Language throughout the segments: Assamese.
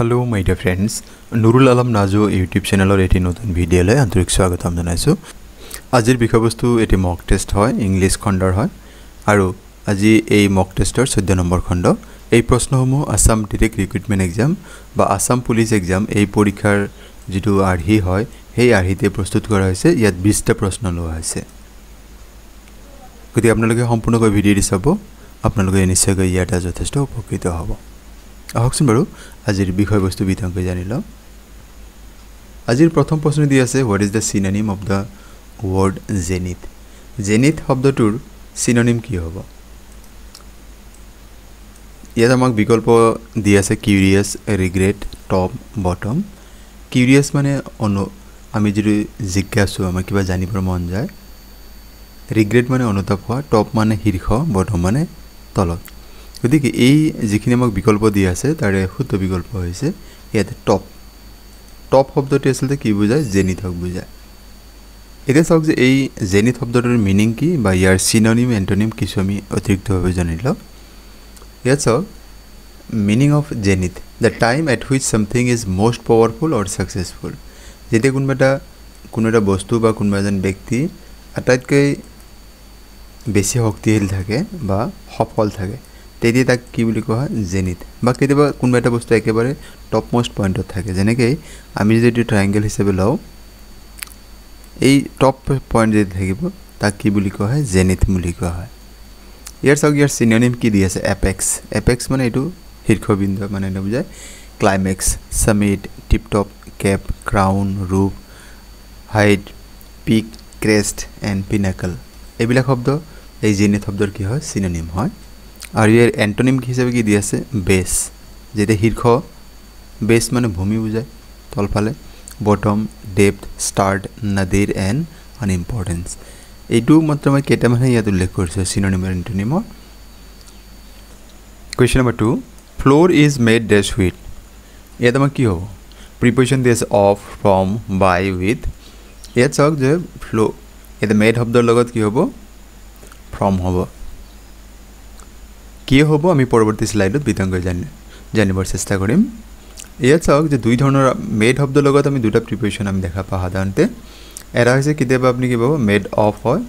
Hello' my dear friends Nurul Alam নাজো ইউটিউব চেনেলৰ এটি নতুন ভিডিঅ'লৈ আন্তৰিক স্বাগতম জনাইছোঁ আজিৰ বিষয়বস্তু এটি মক টেষ্ট হয় ইংলিছ খণ্ডৰ হয় আৰু আজি এই মক টেষ্টৰ চৈধ্য নম্বৰ খণ্ড এই প্ৰশ্নসমূহ আছাম ডিৰেক্ট ৰিক্ৰুইটমেণ্ট এক্সাম বা আছাম পুলিচ এক্সাম এই পৰীক্ষাৰ যিটো আৰ্হি হয় সেই আৰ্হিতে প্ৰস্তুত কৰা হৈছে ইয়াত বিছটা প্ৰশ্ন লোৱা হৈছে গতিকে আপোনালোকে সম্পূৰ্ণকৈ ভিডিঅ'টি চাব আপোনালোকে নিশ্চয়কৈ ইয়াৰ এটা যথেষ্ট উপকৃত হ'ব আহকচোন বাৰু আজিৰ বিষয়বস্তু বিতংকৈ জানি লওঁ আজিৰ প্ৰথম প্ৰশ্ন দি আছে what is the synonym of the word zenith zenith শব্দটোৰ চিননিম কি হ'ব ইয়াত আমাক বিকল্প দি আছে curious regret top bottom curious মানে অনু আমি যদি জিজ্ঞাসোঁ আমাৰ কিবা জানিবৰ মন যায় ৰিগ্ৰেট মানে অনুতাপ হোৱা টপ মানে শীৰ্ষ বটম মানে তলত গতিকে এই যিখিনি আমাক বিকল্প দি আছে তাৰে শুদ্ধ বিকল্প হৈছে ইয়াতে টপ টপ শব্দটি আচলতে কি বুজায় জেনিথ হক বুজায় এতিয়া চাওক যে এই জেনিথ শব্দটোৰ মিনিং কি বা ইয়াৰ চিননিম এণ্টনিম কিছু আমি অতিৰিক্তভাৱে জানি লওঁ ইয়াত চাওক meaning of zenith the time at which something is most powerful or successful যেতিয়া কোনোবা এটা কোনো এটা বস্তু বা কোনোবা এজন ব্যক্তি আটাইতকৈ বেছি শক্তিশালী থাকে বা সফল থাকে তেতিয়া তাক কি বুলি কোৱা হয় জেনিত বা কেতিয়াবা কোনোবা এটা বস্তু একেবাৰে টপ মষ্ট পইণ্টত থাকে যেনেকৈ আমি যদি এইটো ট্ৰায়েংগেল হিচাপে লওঁ এই টপ পইণ্ট যদি থাকিব তাক কি বুলি কোৱা হয় জেনিথ বুলি কোৱা হয় ইয়াৰ চাওক ইয়াৰ চিনিয়নিম কি দি আছে এপেক্স এপেক্স মানে এইটো শীৰ্ষবিন্দ মানে এনে বুজায় climax summit tip top cape crown ৰূপ height peak crest and pinnacle এইবিলাক শব্দ এই জেনিথ শব্দৰ কি হয় চিনিয়নিম হয় আৰু ইয়াৰ এণ্টনিম হিচাপে কি দি আছে বেচ যেতিয়া শীৰ্ষ বেচ মানে ভূমি বুজায় তলফালে bottom depth start nadir and unimportance এইটো মাত্ৰ মই কেইটামানে ইয়াত উল্লেখ কৰিছোঁ চিনিমৰ এণ্টনিমৰ question number two flour is made dash with ইয়াত আমাৰ কি হ'ব প্ৰিপেৰেশ্যন দি আছে অফ ফ্ৰম বাই উইথ ইয়াত চাওক যে ফ্ল' ইয়াতে মেড শব্দৰ লগত কি হ'ব ফ্ৰম হ'ব কি হ'ব আমি পৰৱৰ্তী শ্লাইডত বিতংকৈ জানি জানিবৰ চেষ্টা কৰিম ইয়াত চাওক যে দুই ধৰণৰ মেড শব্দৰ লগত আমি দুটা প্ৰিপেৰেশ্যন আমি দেখা পাওঁ সাধাৰণতে এটা হৈছে কেতিয়াবা আপুনি কি পাব মেড অফ হয়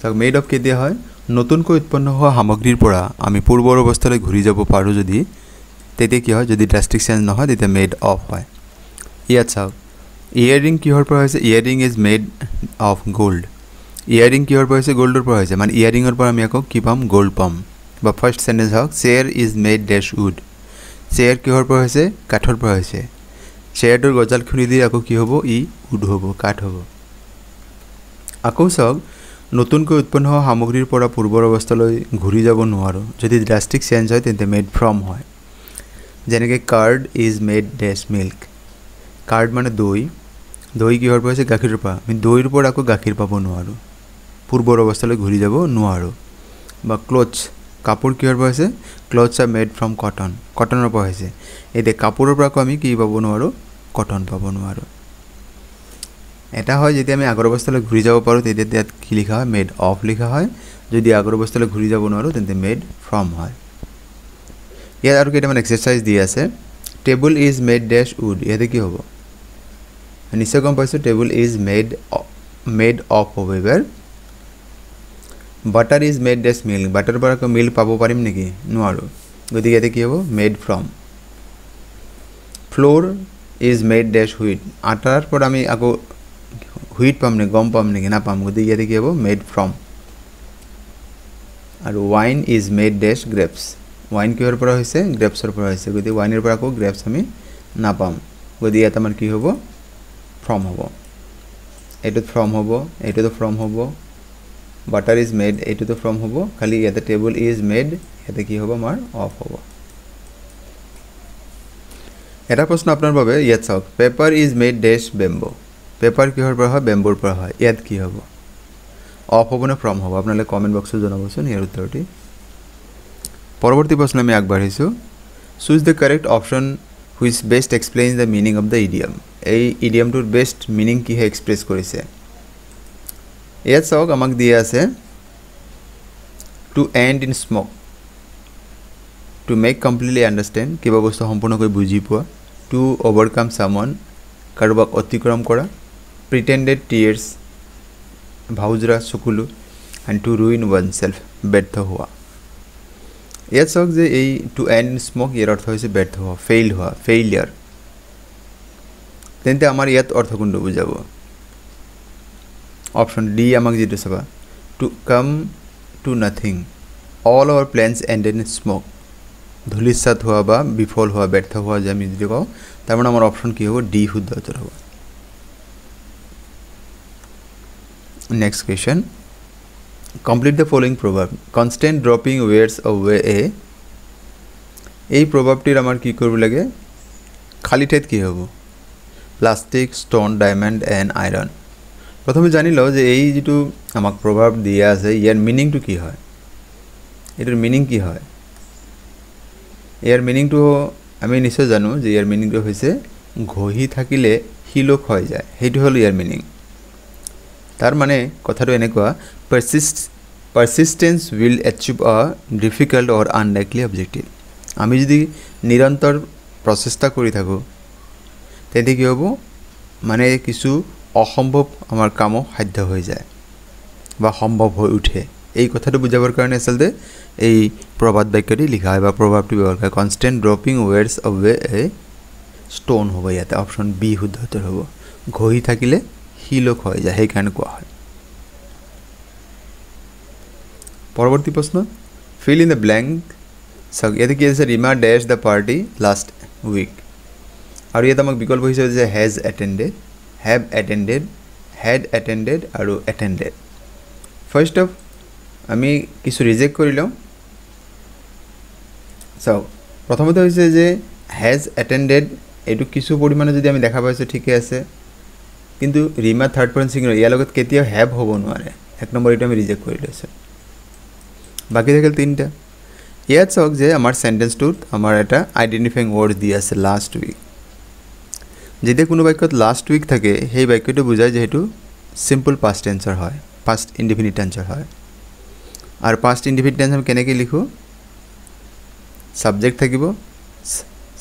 চাওক মেড অফ কেতিয়া হয় নতুনকৈ উৎপন্ন হোৱা সামগ্ৰীৰ পৰা আমি পূৰ্বৰ অৱস্থালৈ ঘূৰি যাব পাৰোঁ যদি তেতিয়া কি হয় যদি ড্ৰাষ্টিক চেঞ্জ নহয় তেতিয়া মেড অফ হয় ইয়াত চাওক ইয়াৰিং কিহৰ পৰা হৈছে earring is made of gold ring কিহৰ পৰা হৈছে গ'ল্ডৰ পৰা হৈছে মানে ইয়াৰিঙৰ পৰা আমি আকৌ কি পাম গ'ল্ড পাম বা ফাৰ্ষ্ট চেণ্টেঞ্চ হওক chair is made dash wood chair কিহৰ পৰা হৈছে কাঠৰ পৰা হৈছে চেয়াৰটোৰ গজাল খুলি দি আকৌ কি হ'ব ই উড হ'ব কাঠ হ'ব আকৌ চাওক নতুনকৈ উৎপন্ন হোৱা সামগ্ৰীৰ পৰা পূৰ্বৰ অৱস্থালৈ ঘূৰি যাব নোৱাৰোঁ যদি ড্ৰাষ্টিক চেঞ্জ হয় তেন্তে মেড ফ্ৰম হয় যেনেকৈ curd is made dash milk curd মানে দৈ দৈ কিহৰ পৰা হৈছে গাখীৰৰ পৰা আমি দৈৰ পৰা আকৌ গাখীৰ পাব নোৱাৰোঁ পূৰ্বৰ অৱস্থালৈ ঘূৰি যাব নোৱাৰোঁ বা ক্লথছ কাপোৰ কিহৰ পৰা হৈছে clothes are made from cotton কটনৰ পৰা হৈছে এতিয়া কাপোৰৰ পৰা আকৌ আমি কি পাব নোৱাৰোঁ কটন পাব নোৱাৰোঁ এটা হয় যেতিয়া আমি আগৰ অৱস্থালৈ ঘূৰি যাব পাৰোঁ তেতিয়া ইয়াত কি লিখা হয় মেড অফ লিখা হয় যদি আগৰ অৱস্থালৈ ঘূৰি যাব নোৱাৰোঁ তেন্তে মেড ফ্ৰম হয় ইয়াত আৰু কেইটামান এক্সাৰচাইজ দি আছে table is made dash wood ইয়াতে কি হ'ব নিশ্চয় গম পাইছোঁ table is made made of হ'ব এইবাৰ butter is made dash milk বাটাৰৰ পৰা আকৌ মিল্ক পাব পাৰিম নেকি নোৱাৰোঁ গতিকে ইয়াতে কি হ'ব made from flour is made dash wheat আটাৰ পৰা আমি আকৌ হুইট পাম নেকি গম পাম নেকি নাপাম গতিকে ইয়াতে কি হ'ব মেড ফ্ৰম আৰু wine is made dash grapes wine কিহৰ পৰা হৈছে গ্ৰেপছৰ পৰা হৈছে গতিকে ৱাইনৰ পৰা আকৌ গ্ৰেপছ আমি নাপাম গতিকে ইয়াত আমাৰ কি হ'ব ফ্ৰম হ'ব এইটোত ফ্ৰম হ'ব এইটোতো ফ্ৰম হ'ব বাটার ইজ মেড এইটো তো ফ্রম হব খালি এটা টেবল ইজ মেড এতে কি হব আমার অফ হব এটা প্রশ্ন আপনার ভাবে ইয়াত সব paper is made dash bamboo paper কিহর পর হয় বেম্বোর পর হয় ইয়াত কি হব অফ হব না ফ্রম হব আপনাদের কমেন্ট বক্সে জানাবছেন ইয়ার উত্তরটি পরবর্তী প্রশ্ন আমি আগবাড়িছো choose the correct option which best explain the meaning of the idiom এই ইডিয়ামটোর বেস্ট মিনিং কিহে এক্সপ্রেস করেছে ইয়াত চাওক আমাক দিয়া আছে to end in smoke to make completely understand কিবা বস্তু সম্পূৰ্ণকৈ বুজি পোৱা টু অভাৰকাম চামন কাৰোবাক অতিক্ৰম কৰা প্ৰিটেণ্ডেড টিয়েৰ্ছ ভাউজৰা চকুলো and to ruin oneself ব্যৰ্থ হোৱা ইয়াত চাওক যে এই টু এণ্ড স্মক ইয়াৰ অৰ্থ হৈছে ব্যৰ্থ হোৱা ফেইল হোৱা ফেইলিয়াৰ তেন্তে আমাৰ ইয়াত অৰ্থ কোনটো বুজাব অপশ্যন ডি আমাক যিটো চাবা to come to nothing all our plans end in smoke ধূলিচাত হোৱা বা বিফল হোৱা ব্যৰ্থ হোৱা যে আমি যদি কওঁ তাৰমানে আমাৰ অপশ্যন কি হ'ব ডি শুদ্ধ উত্তৰ হ'ব next question complete the following প্ৰভাৱ constant dropping wears away a এই প্ৰভাৱটিৰ আমাৰ কি কৰিব লাগে খালী ঠাইত কি হ'ব plastic stone diamond and iron প্ৰথমে জানি লওঁ যে এই যিটো আমাক প্ৰভাৱ দিয়া আছে ইয়াৰ মিনিংটো কি হয় এইটোৰ মিনিং কি হয় ইয়াৰ মিনিংটো আমি নিশ্চয় জানো যে ইয়াৰ মিনিংটো হৈছে ঘঁহি থাকিলে শিলোক হৈ যায় সেইটো হ'ল ইয়াৰ মিনিং তাৰ মানে কথাটো এনেকুৱা persist persistence will achieve a difficult or unlikely objective আমি যদি নিৰন্তৰ প্ৰচেষ্টা কৰি থাকোঁ তেন্তে কি হ'ব মানে কিছু অসম্ভৱ আমাৰ কামো সাধ্য হৈ যায় বা সম্ভৱ হৈ উঠে এই কথাটো বুজাবৰ কাৰণে আচলতে এই প্ৰবাদ বাক্যটি লিখা হয় বা প্ৰভাৱটো ব্যৱহাৰ কৰে constant dropping wears away a stone হ'ব ইয়াতে অপশ্যন বি শুদ্ধ উত্তৰ হ'ব ঘঁহি থাকিলে শিলক হৈ যায় সেইকাৰণে কোৱা হয় পৰৱৰ্তী প্ৰশ্ন ফিল ইন দ্য ব্লেংক চাওক ইয়াতে কি আছে Rima dash the party last week আৰু ইয়াত আমাক বিকল্প হিচাপে যে has attended have attended had attended আৰু এটেণ্ডেড ফাৰ্ষ্ট অফ আমি কিছু ৰিজেক্ট কৰি লওঁ চাওক প্ৰথমতে হৈছে যে হেজ এটেণ্ডেড এইটো কিছু পৰিমাণে যদি আমি দেখা পাইছোঁ ঠিকে আছে কিন্তু ৰিমা থাৰ্ড পাৰ্চন ছিংগাৰ ইয়াৰ লগত কেতিয়াও হেভ হ'ব নোৱাৰে এক নম্বৰ এইটো আমি ৰিজেক্ট কৰি লৈছোঁ বাকী থাকিল তিনিটা ইয়াত চাওক যে আমাৰ চেণ্টেঞ্চটোত আমাৰ এটা আইডেণ্টিফাইং ৱৰ্ড দি আছে লাষ্ট উইক যেতিয়া কোনো বাক্যত লাষ্ট উইক থাকে সেই বাক্যটো বুজায় যিহেতু চিম্পল পাষ্ট টেঞ্চাৰ হয় পাষ্ট ইণ্ডিফিনিট টেঞ্চাৰ হয় আৰু পাষ্ট ইণ্ডিফিনিট টেঞ্চাৰ আমি কেনেকৈ লিখোঁ ছাবজেক্ট থাকিব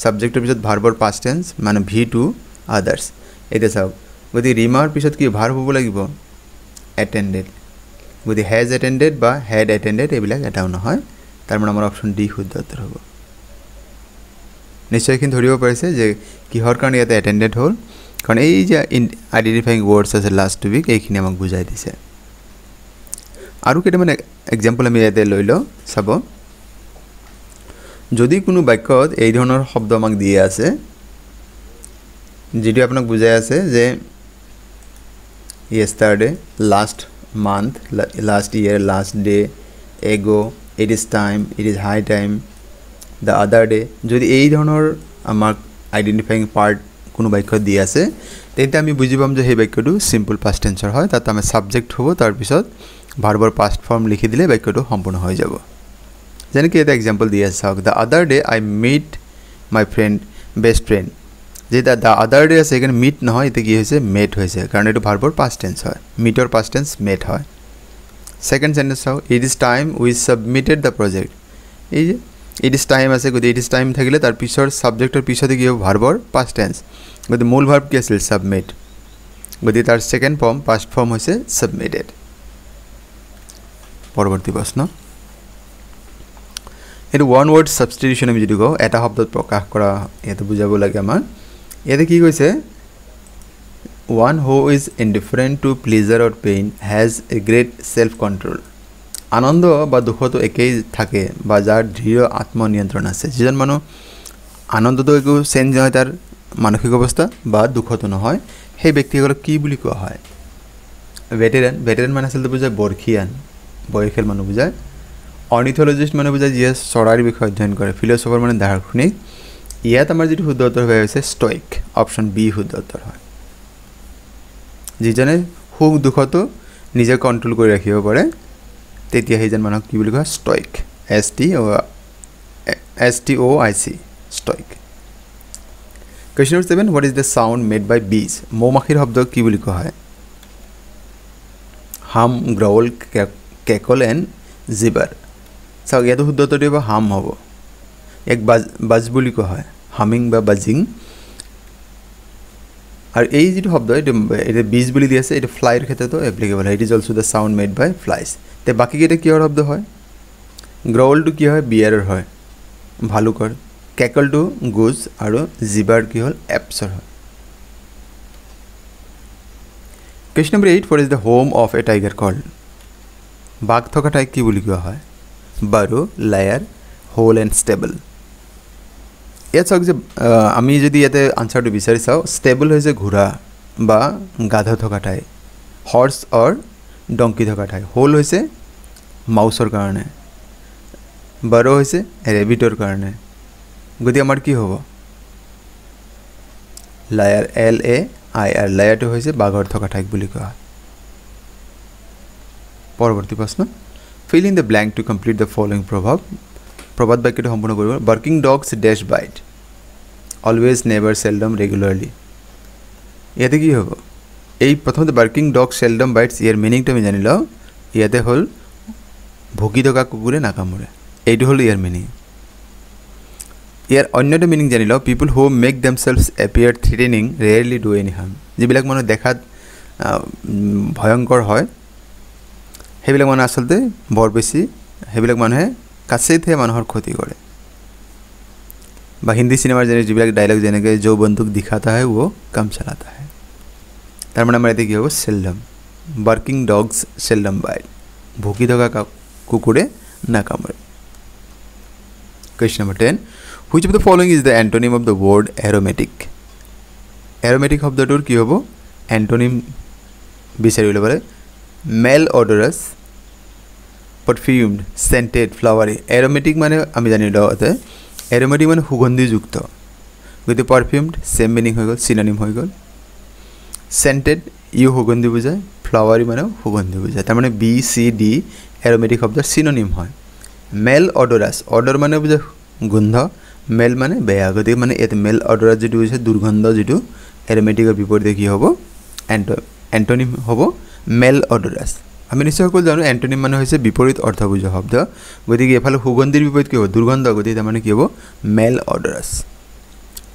ছাবজেক্টৰ পিছত ভাৰ্বৰ পাষ্ট টেঞ্চ মানে ভি টু আদাৰ্ছ এতিয়া চাওক গতিকে ৰিমাৰ পিছত কি ভাৰ হ'ব লাগিব এটেণ্ডেড গতিকে হেজ এটেণ্ডেড বা হেড এটেণ্ডেড এইবিলাক এটাও নহয় তাৰমানে আমাৰ অপশ্যন ডি শুদ্ধ উত্তৰ হ'ব নিশ্চয়খিনি ধৰিব পাৰিছে যে কিহৰ কাৰণে ইয়াতে এটেণ্ডেড হ'ল কাৰণ এই যে ইন আইডেণ্টিফাইং ৱৰ্ডছ আছে লাষ্ট উইক এইখিনি আমাক বুজাই দিছে আৰু কেইটামান এক্সাম্পল আমি ইয়াতে লৈ লওঁ চাব যদি কোনো বাক্যত এই ধৰণৰ শব্দ আমাক দিয়ে আছে যিটোৱে আপোনাক বুজাই আছে যে yesterday last month last year last day' ago' it is time it is high time the other day যদি এই ধৰণৰ আমাক আইডেণ্টিফাইং পাৰ্ট কোনো বাক্য দি আছে তেতিয়া আমি বুজি পাম যে সেই বাক্যটো চিম্পল পাষ্ট টেঞ্চৰ হয় তাত আমাৰ ছাবজেক্ট হ'ব তাৰপিছত ভাৰ্বৰ পাষ্ট ফৰ্ম লিখি দিলে বাক্যটো সম্পূৰ্ণ হৈ যাব যেনেকৈ এটা এক্সাম্পল দি আছে চাওক the other day I meet my friend best friend যেতিয়া দ্য আদাৰ ডে আছে সেইকাৰণে মিট নহয় এতিয়া কি হৈছে মেট হৈছে কাৰণ এইটো ভাৰ্বৰ পাষ্ট টেঞ্চ হয় মিটৰ পাষ্ট টেঞ্চ মেট হয় ছেকেণ্ড চেণ্টেঞ্চ চাওক it is time we submitted the project এই যে ইট ইজ টাইম আছে গতিকে ইট ইজ টাইম থাকিলে তাৰ পিছৰ ছাবজেক্টৰ পিছতে কি হ'ব ভাৰ্বৰ পাষ্ট টেঞ্চ গতিকে মূল ভাৰ্ব কি আছিল ছাবমিট গতিকে তাৰ ছেকেণ্ড ফৰ্ম পাষ্ট ফৰ্ম হৈছে ছাবমিটেড পৰৱৰ্তী প্ৰশ্ন এইটো ওৱান ৱৰ্ড ছাবষ্টিটিউশ্যন আমি যিটো কওঁ এটা শব্দত প্ৰকাশ কৰা ইয়াতে বুজাব লাগে আমাৰ ইয়াতে কি কৈছে one who is indifferent to pleasure or pain has a great self control আনন্দ বা দুখতো একেই থাকে বা যাৰ দৃঢ় আত্মনিয়ন্ত্ৰণ আছে যিজন মানুহ আনন্দটো একো চেঞ্জ নহয় তাৰ মানসিক অৱস্থা বা দুখতো নহয় সেই ব্যক্তিসকলক কি বুলি কোৱা হয় ভেটেৰিয়ান ভেটেৰিয়ান মানে আচলতে বুজায় বৰ্ষীয়ান বয়সীয়াল মানুহ বুজায় অৰ্নিথলজিষ্ট মানুহ বুজায় যিয়ে চৰাইৰ বিষয়ে অধ্যয়ন কৰে ফিলচফাৰ মানে দাৰ্শনিক ইয়াত আমাৰ যিটো শুদ্ধ উত্তৰ হয় হৈছে ষ্টইক অপশ্যন বি শুদ্ধ উত্তৰ হয় যিজনে সুখ দুখতো নিজে কণ্ট্ৰল কৰি ৰাখিব পাৰে তেতিয়া সেইজন মানুহক কি বুলি কয় stoic S T S T O' I C stoic question number seven what is the sound made by bees মৌ মাখিৰ শব্দ কি বুলি কোৱা হয় হাম গ্ৰাউল কেকল এণ্ড জিবাৰ চাওক ইয়াতো শুদ্ধটো দিব হাম হ'ব এক বাজ বাজ বুলি কোৱা হয় হামিং বা বাজিং আৰু এই যিটো শব্দ এইটো এতিয়া বীজ বুলি দি আছে এইটো ফ্লাইৰ ক্ষেত্ৰতো এপ্লিকেবল হয় it is also' the sound made by flies তে বাকীকেইটা কিহৰ শব্দ হয় গ্ৰৱলটো কি হয় বিয়েৰৰ হয় ভালুকৰ কেকলটো গোজ আৰু জিবাৰ কি হ'ল এপছৰ হয় question number eight for is the home of a tiger called বাঘ থকা ঠাইক কি বুলি কোৱা হয় বাৰু লায়াৰ হোল এণ্ড ষ্টেবল ইয়াত চাওক যে আমি যদি ইয়াতে আনচাৰটো বিচাৰি চাওঁ ষ্টেবল হৈছে ঘোঁৰা বা গাধ থকা ঠাই হৰ্চ অৰ ডংকি থকা ঠাই হোল হৈছে মাউচৰ কাৰণে বাৰ হৈছে ৰেবিটৰ কাৰণে গতিকে আমাৰ কি হ'ব lair L A I R লায়াৰটো হৈছে বাঘৰ থকা ঠাইক বুলি কোৱা হয় পৰৱৰ্তী প্ৰশ্ন fill in the blank to complete the following প্ৰভাৱ প্ৰভাৱ বাক্যটো সম্পূৰ্ণ কৰিব barking dogs dash bite always never seldom regularly ইয়াতে কি হ'ব এই প্ৰথমতে ৱাৰ্কিং ডগ চেলডম বাইটছ ইয়াৰ মিনিংটো আমি জানি লওঁ ইয়াতে হ'ল ভুগি থকা কুকুৰে নাকামোৰে এইটো হ'ল ইয়াৰ মিনিং ইয়াৰ অন্যটো মিনিং জানি লওঁ people who make themselves appear threatening rarely do any harm যিবিলাক মানুহ দেখাত ভয়ংকৰ হয় সেইবিলাক মানুহ আচলতে বৰ বেছি সেইবিলাক মানুহে কাচেতহে মানুহৰ ক্ষতি কৰে বা হিন্দী চিনেমাৰ যেনে যিবিলাক ডাইলগ যেনেকৈ যৌ বন্ধুক দিখাতা হয় ও কাম চালাতা হয় তাৰমানে আমাৰ ইয়াতে কি হ'ব seldom barking dogs seldom bite ভুকি থকা কাক কুকুরে না কামড়ে question number ten which of the following is the antonym of the word aromatic aromatic শব্দটোর কি হব অ্যান্টোনিম বিচারি উলিয়াবলে malodorous perfumed scented flowery aromatic মানে আমি জানি লওয়াতে অ্যারোমেটিক মানে সুগন্ধিযুক্ত গতি পারফিউমড সেম মিনিং হয়ে গেল সিনানিম হয়ে গেল সেন্টেড ইও সুগন্ধি বুঝায় ফ্লাওয়ারি মানেও সুগন্ধি বুঝায় তার মানে বি সি ডি এৰ'মেটিক শব্দৰ চিন'নিম হয় মেল অডৰাছ অৰ্ডৰ মানে বুজি গোন্ধ মেল মানে বেয়া গতিকে মানে ইয়াত মেল অডৰাছ যিটো হৈছে দুৰ্গন্ধ যিটো এৰ'মেটিকৰ বিপৰীতে কি হ'ব এণ্ট এণ্টনিম হ'ব মেল অডৰাছ আমি নিশ্চয় সকলো জানো এণ্টনিম মানে হৈছে বিপৰীত অৰ্থবুজা শব্দ গতিকে এইফালে সুগন্ধিৰ বিপৰীত কি হ'ব দুৰ্গন্ধ গতিকে তাৰমানে কি হ'ব malodorous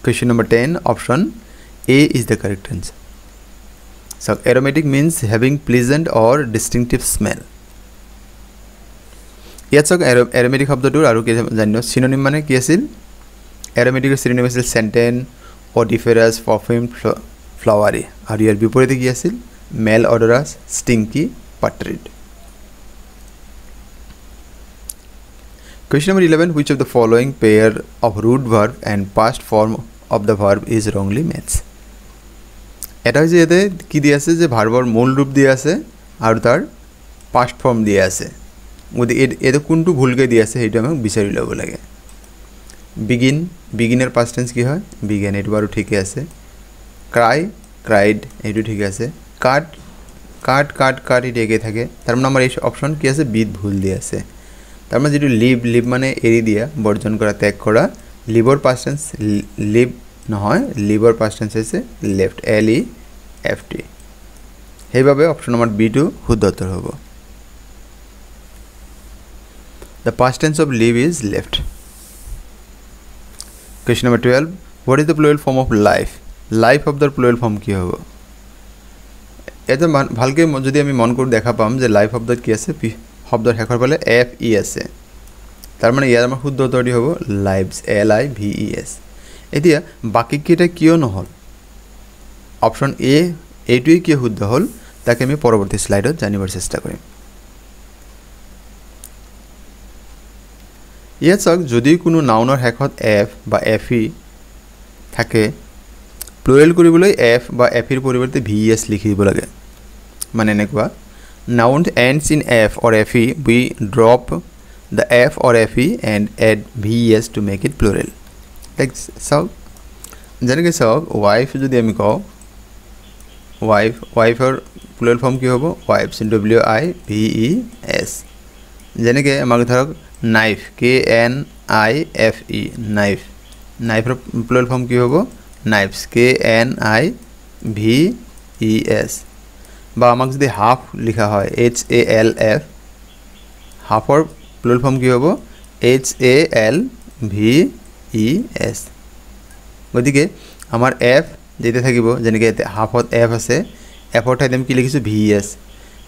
question number ten option A is the correct answer চাওক aromatic means having pleasant or distinctive smell इतना एरो एरोमेटिक शब्द तो और जान्य सिनोनिम मानने कि एरोमेटिक सिनोनिम आज सेन्टेन ओडिफेरास परफ्यूम फ्लावर और इार विपरीते कि आज malodorous stinky putrid question number eleven which of the following pair of root verb and past form of the verb is wrongly matched एट कि दिए आज भार्वर मूल रूप दिए आर पास फर्म दिए आज গতিকে এইটো কোনটো ভুলকৈ দি আছে সেইটো আমি বিচাৰি ল'ব লাগে বিগিন বিগিনৰ পাষ্ট টেন্স কি হয় বিগেন এইটো বাৰু ঠিকে আছে ক্ৰাই ক্ৰাইড এইটো ঠিকে আছে কাট কাট কাট কাট এইটো একে থাকে তাৰমানে আমাৰ এই অপশ্যন কি আছে বিধ ভুল দি আছে তাৰমানে যিটো লিভ লিভ মানে এৰি দিয়া বৰ্জন কৰা টেগ কৰা লিভৰ পাষ্ট টেন্স লিভ নহয় লিভৰ পাষ্ট টেন্স হৈছে left L E F T সেইবাবে অপশ্যন নম্বৰ বিটো শুদ্ধ উত্তৰ হ'ব the past tense of live is left question number 12 what is the plural form of life life of the plural form কি হ'ব এটা ভালকৈ যদি আমি মন কৰোঁ দেখা পাম যে লাইফ শব্দত কি আছে শব্দৰ শেষৰ ফালে এফ ই e আছে তাৰমানে ইয়াৰ আমাৰ শুদ্ধ উত্তৰটো হ'ব lives L I V E S এতিয়া বাকীকেইটা কিয় নহ'ল অপশ্যন এ এইটোৱেই কিয় শুদ্ধ হ'ল তাকে আমি পৰৱৰ্তী শ্লাইডত জানিবৰ চেষ্টা কৰিম ইয়াত চাওক যদি কোনো নাউনৰ শেষত এফ বা এফ ই e থাকে প্লোৰেল কৰিবলৈ এফ বা এফ ইৰ e পৰিৱৰ্তে ভি এছ e লিখি দিব লাগে মানে এনেকুৱা noun ends in F or F E we drop the F or F E and add V S to make it plural like চাওক যেনেকৈ চাওক ৱাইফ যদি আমি কওঁ ৱাইফ ৱাইফৰ প্লোৰেল ফৰ্ম কি হ'ব wife W I V E S যেনেকৈ আমাক ধৰক knife K N I F E knife নাইফৰ প্লেল ফৰ্ম কি হ'ব knives K N I V E S বা আমাক যদি হাফ লিখা হয় এইচ এ এল এফ হাফৰ প্লেল ফৰ্ম কি হ'ব H A L V E S গতিকে আমাৰ এফ যেতিয়া থাকিব যেনেকৈ এতিয়া হাফত এফ আছে এফৰ ঠাইত আমি কি লিখিছোঁ ভি ই e এছ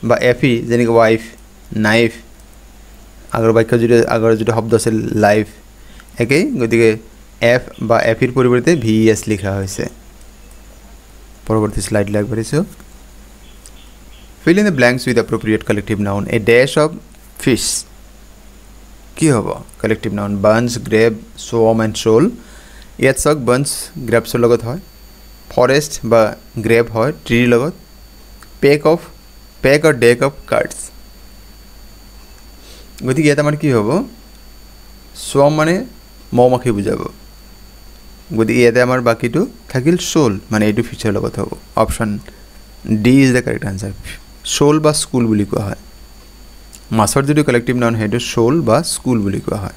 বা এফ ই যেনেকৈ ৱাইফ নাইফ আগৰ বাক্য যিটো আগৰ যিটো শব্দ আছিল লাইফ একেই গতিকে এফ বা এফিৰ পৰিৱৰ্তে ভি এছ লিখা হৈছে পৰৱৰ্তী শ্লাইডলৈ আগবাঢ়িছোঁ fill in the blanks with appropriate collective noun a dash of fish কি হ'ব collective noun bunch grove swarm and shoal ইয়াত চাওক বান্স গ্ৰেপছৰ লগত হয় ফৰেষ্ট বা গ্ৰেব হয় ট্ৰিৰ লগত pack of pack or deck of cards গতিকে ইয়াত আমাৰ কি হ'ব চম মানে মৌ মাখি বুজাব গতিকে ইয়াতে আমাৰ বাকীটো থাকিল চ'ল মানে এইটো ফিউচাৰ লগত হ'ব option D is the correct answer shoal বা স্কুল বুলি কোৱা হয় মাছৰ যিটো কালেক্টিভ নাম সেইটো চ'ল বা স্কুল বুলি কোৱা হয়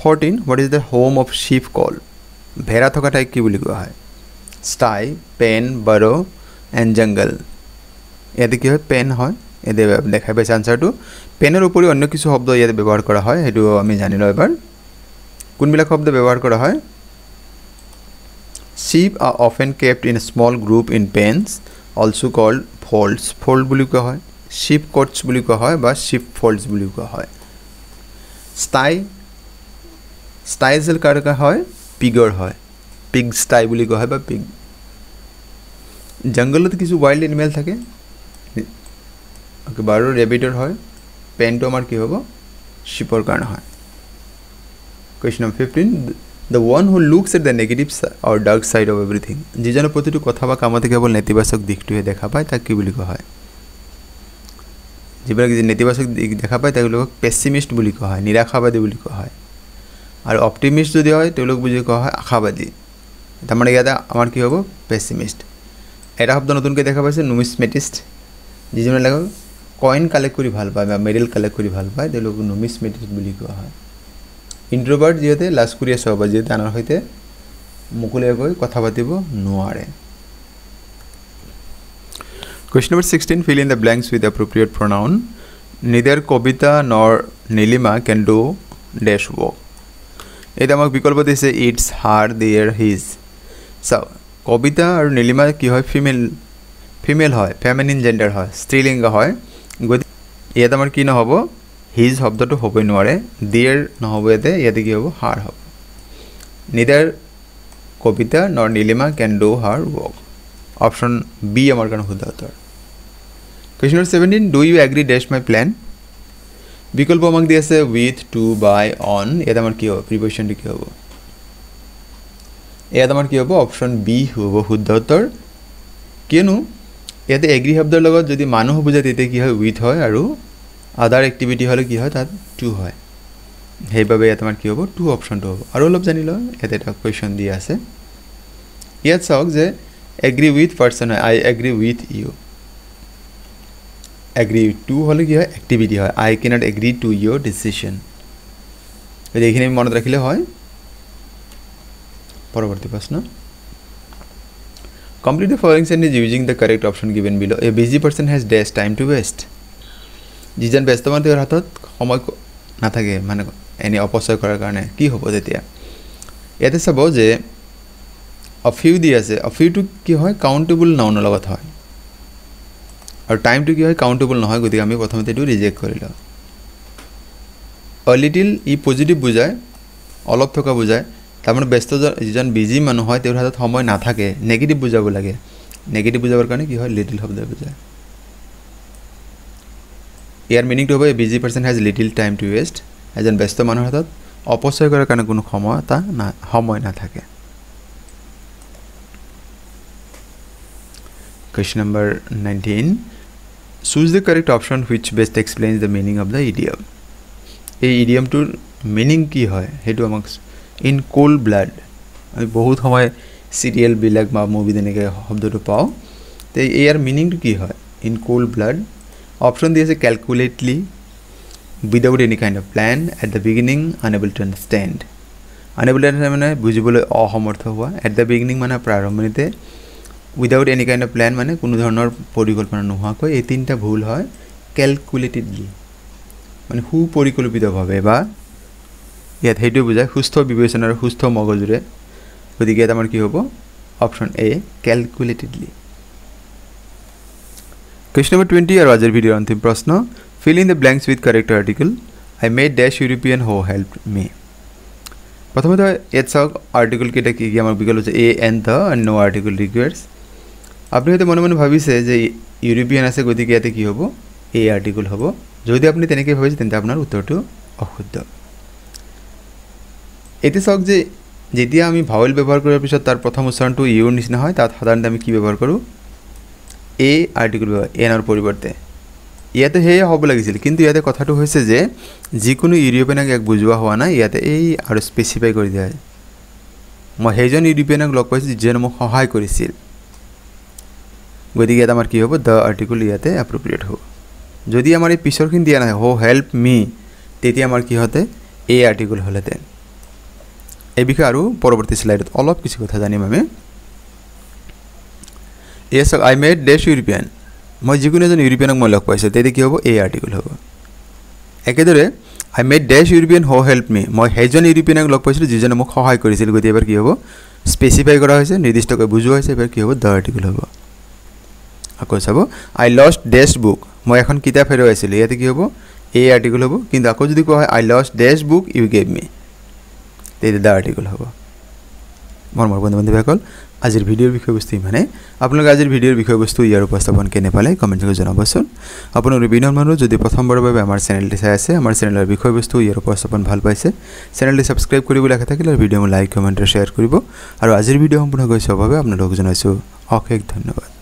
fourteen what is the home of sheep called ভেড়া থকা ঠাইক কি বুলি কোৱা হয় sty pen burrow and jungle ইয়াতে কি হয় পেন হয় ইয়াতে দেখাই পাইছে আনচাৰটো পেনৰ উপৰিও অন্য কিছু শব্দ ইয়াতে ব্যৱহাৰ কৰা হয় সেইটো আমি জানি লওঁ এবাৰ কোনবিলাক শব্দ ব্যৱহাৰ কৰা হয় sheep are often kept in small group in pens also called folds fold বুলি কোৱা হয় চিপ কটছ বুলি কোৱা হয় বা চিপ ফল্ডছ বুলি কোৱা হয় ষ্টাই ষ্টাইজেল কাৰ হয় পিগৰ হয় পিগ ষ্টাই বুলি কোৱা হয় বা পিগ জংগলত কিছু ৱাইল্ড এনিমেল থাকে অ'কে বাৰু ৰেবিটৰ হয় পেনটো আমাৰ কি হ'ব শ্বিপৰ কাৰণে হয় question number fifteen the one who looks at the negative or dark side of everything যিজনে প্ৰতিটো কথা বা কামতে কেৱল নেতিবাচক দিশটোহে দেখা পায় তাক কি বুলি কোৱা হয় যিবিলাক নেতিবাচক দিশ দেখা পায় তেওঁলোকক পেচিমিষ্ট বুলি কোৱা হয় নিৰাশাবাদী বুলি কোৱা হয় আৰু অপ্টিমিষ্ট যদি হয় তেওঁলোক বুলি কোৱা হয় আশাবাদী তাৰমানে ইয়াতে আমাৰ কি হ'ব পেচিমিষ্ট এটা শব্দ নতুনকৈ দেখা পাইছে নুমিচমেটিষ্ট যিজনে লাগে কইন কালেক্ট কৰি ভাল পায় বা মেডেল কালেক্ট কৰি ভাল পায় তেওঁলোকক নুমিচ মেডিট বুলি কোৱা হয় ইণ্ট্ৰভাৰ্ট যিহেতু লাজ কৰি আছে বা যিহেতু আনৰ সৈতে মুকলিয়াকৈ কথা পাতিব নোৱাৰে question number sixteen fill in the blanks with appropriate pronoun neither Kavita nor Nilima can do dash work এইটো আমাক বিকল্প দিছে ইটছ হাৰ দিয়েৰ হিজ চাওক কবিতা আৰু নীলিমা কি হয় ফিমেল ফিমেল হয় ফেমেনিন জেণ্ডাৰ হয় স্ত্ৰীলিংগ হয় গতিকে ইয়াত আমাৰ কি নহ'ব হিজ শব্দটো হ'বই নোৱাৰে দিয়েৰ নহ'ব ইয়াতে ইয়াতে কি হ'ব হাৰ হ'ব neither Kavita nor Nilima can do her work option B আমাৰ কাৰণে শুদ্ধ উত্তৰ question number seventeen do you agree dash my plan বিকল্প আমাক দি আছে উইথ টু বাই অন ইয়াত আমাৰ কি হ'ব প্ৰিপজিশ্যনটো কি হ'ব ইয়াত আমাৰ কি হ'ব অপশ্যন বি হ'ব শুদ্ধ উত্তৰ কিয়নো ইয়াতে এগ্ৰী শব্দৰ লগত যদি মানুহ বুজে তেতিয়া কি হয় উইথ হয় আৰু আদাৰ এক্টিভিটি হ'লে কি হয় তাত টু হয় সেইবাবে ইয়াত আমাৰ কি হ'ব টু অপশ্যনটো হ'ব আৰু অলপ জানি লওঁ ইয়াত এটা কুৱেশ্যন দি আছে ইয়াত চাওক যে এগ্ৰী উইথ পাৰ্চন হয় I agree with you agree with to হ'লে কি হয় এক্টিভিটি হয় I can not agree to your decision গতিকে এইখিনি আমি মনত ৰাখিলে হয় পৰৱৰ্তী প্ৰশ্ন Complete the following sentence using the correct option given below. A busy person has less time to waste. যিজন ব্যস্ত মানে তেওঁৰ হাতত সময় নাথাকে মানে এনেই অপচয় কৰাৰ কাৰণে কি হ'ব তেতিয়া ইয়াতে চাব যে অফিউ দি আছে অফিউটো কি হয় কাউণ্টেবল নাউনৰ লগত হয় আৰু টাইমটো কি হয় কাউণ্টেবল নহয় গতিকে আমি প্ৰথমতে এইটো ৰিজেক্ট কৰিলোঁ অলিটিল ই পজিটিভ বুজায় অলপ থকা বুজায় তাৰমানে ব্যস্ত যিজন বিজি মানুহ হয় তেওঁৰ হাতত সময় নাথাকে নেগেটিভ বুজাব লাগে নেগেটিভ বুজাবৰ কাৰণে কি হয় লিটিল শব্দ বুজায় ইয়াৰ মিনিংটো হ'ব busy person has little time to waste এজন ব্যস্ত মানুহৰ হাতত অপচয় কৰাৰ কাৰণে কোনো সময় এটা সময় নাথাকে question number nineteen choose the correct option which best explain the meaning of the idiom এই ইডিয়মটোৰ মিনিং কি হয় সেইটো আমাক ইন ক'ল্ড ব্লাড আমি বহুত সময় চিৰিয়েলবিলাক বা মুভি তেনেকৈ শব্দটো পাওঁ তে ইয়াৰ মিনিংটো কি হয় ইন ক'ল্ড ব্লাড অপশ্যন দি আছে calculatedly without any kind of plan at the beginning unable to understand unable to মানে বুজিবলৈ অসমৰ্থ হোৱা এট দ্য বিগিনিং মানে প্ৰাৰম্ভণিতে without any kind of plan মানে কোনো ধৰণৰ পৰিকল্পনা নোহোৱাকৈ এই তিনিটা ভুল হয় কেলকুলেটেডলি মানে সুপৰিকল্পিতভাৱে বা ইয়াত সেইটোৱে বুজায় সুস্থ বিবেচনা আৰু সুস্থ মগজুৰে গতিকে ইয়াত আমাৰ কি হ'ব option A calculatedly question number twenty আৰু আজিৰ ভিডিঅ'ৰ অন্তিম প্ৰশ্ন fill in the blanks with correct article I met dash European who' help me প্ৰথমতে ইয়াত চাওক আৰ্টিকল কেইটা কি কি আমাক বিকল হৈছে a an the and no' article requires আপুনি সেইটো মনে মনে ভাবিছে যে ইউৰোপিয়ান আছে গতিকে ইয়াতে কি হ'ব এ আৰ্টিকল হ'ব যদি আপুনি তেনেকৈ ভাবিছে তেন্তে আপোনাৰ উত্তৰটো অশুদ্ধ এতে চাওক যে যেতিয়া আমি ভাৱেল ব্যৱহাৰ কৰাৰ পিছত তাৰ প্ৰথম উচ্চাৰণটো ইউৰ নিচিনা হয় তাত সাধাৰণতে আমি কি ব্যৱহাৰ কৰোঁ এ আৰ্টিকল এনৰ পৰিৱৰ্তে ইয়াতে সেয়ে হ'ব লাগিছিল কিন্তু ইয়াতে কথাটো হৈছে যে যিকোনো ইউৰোপীয়ানক ইয়াক বুজোৱা হোৱা নাই ইয়াতে এই আৰু স্পেচিফাই কৰি দিয়া হয় মই সেইজন ইউৰোপীয়ানক লগ পাইছোঁ যিজনে মোক সহায় কৰিছিল গতিকে ইয়াত আমাৰ কি হ'ব দ্য আৰ্টিকল ইয়াতে এপ্ৰপ্ৰিয়েট হ'ব যদি আমাৰ এই পিছৰখিনি দিয়া নাই হ' হেল্প মি তেতিয়া আমাৰ কিহঁতে এই আৰ্টিকল হ'লহেঁতেন এই বিষয়ে আৰু পৰৱৰ্তী শ্লাইডত অলপ কিছু কথা জানিম আমি এয়ে চাওক আই মেড ডেছ ইউৰোপিয়ান মই যিকোনো এজন ইউৰোপিয়ানক মই লগ পাইছোঁ তেতিয়া কি হ'ব এই আৰ্টিকল হ'ব একেদৰে I met dash European who' help me মই সেইজন ইউৰোপিয়ানক লগ পাইছিলোঁ যিজনে মোক সহায় কৰিছিল গতিকে এইবাৰ কি হ'ব স্পেচিফাই কৰা হৈছে নিৰ্দিষ্টকৈ বুজোৱা হৈছে এইবাৰ কি হ'ব দ্য আৰ্টিকল হ'ব আকৌ চাব আই লষ্ট ডেছ বুক মই এখন কিতাপ হেৰুৱাইছিলোঁ ইয়াতে কি হ'ব এই আৰ্টিকল হ'ব কিন্তু আকৌ যদি কোৱা হয় I lost dash book you gave me তেতিয়া আৰ্টিকল হ'ব মোৰ মোৰ বন্ধু বান্ধৱীসকল আজিৰ ভিডিঅ'ৰ বিষয়বস্তু ইমানেই আপোনালোকে আজিৰ ভিডিঅ'ৰ বিষয়বস্তু ইয়াৰ উপস্থাপন কেনে পালে কমেণ্ট কৰি জনাবচোন আপোনালোকে বিনৰ মানুহ যদি প্ৰথমবাৰৰ বাবে আমাৰ চেনেলটি চাই আছে আমাৰ চেনেলৰ বিষয়বস্তু ইয়াৰ উপস্থাপন ভাল পাইছে চেনেলটি ছাবস্ক্ৰাইব কৰিবলৈ আশা থাকিলে আৰু ভিডিঅ' লাইক কমেণ্ট আৰু শ্বেয়াৰ কৰিব আৰু আজিৰ ভিডিঅ' সম্পূৰ্ণ গৈছে বাবে আপোনালোকক জনাইছোঁ অশেষ ধন্যবাদ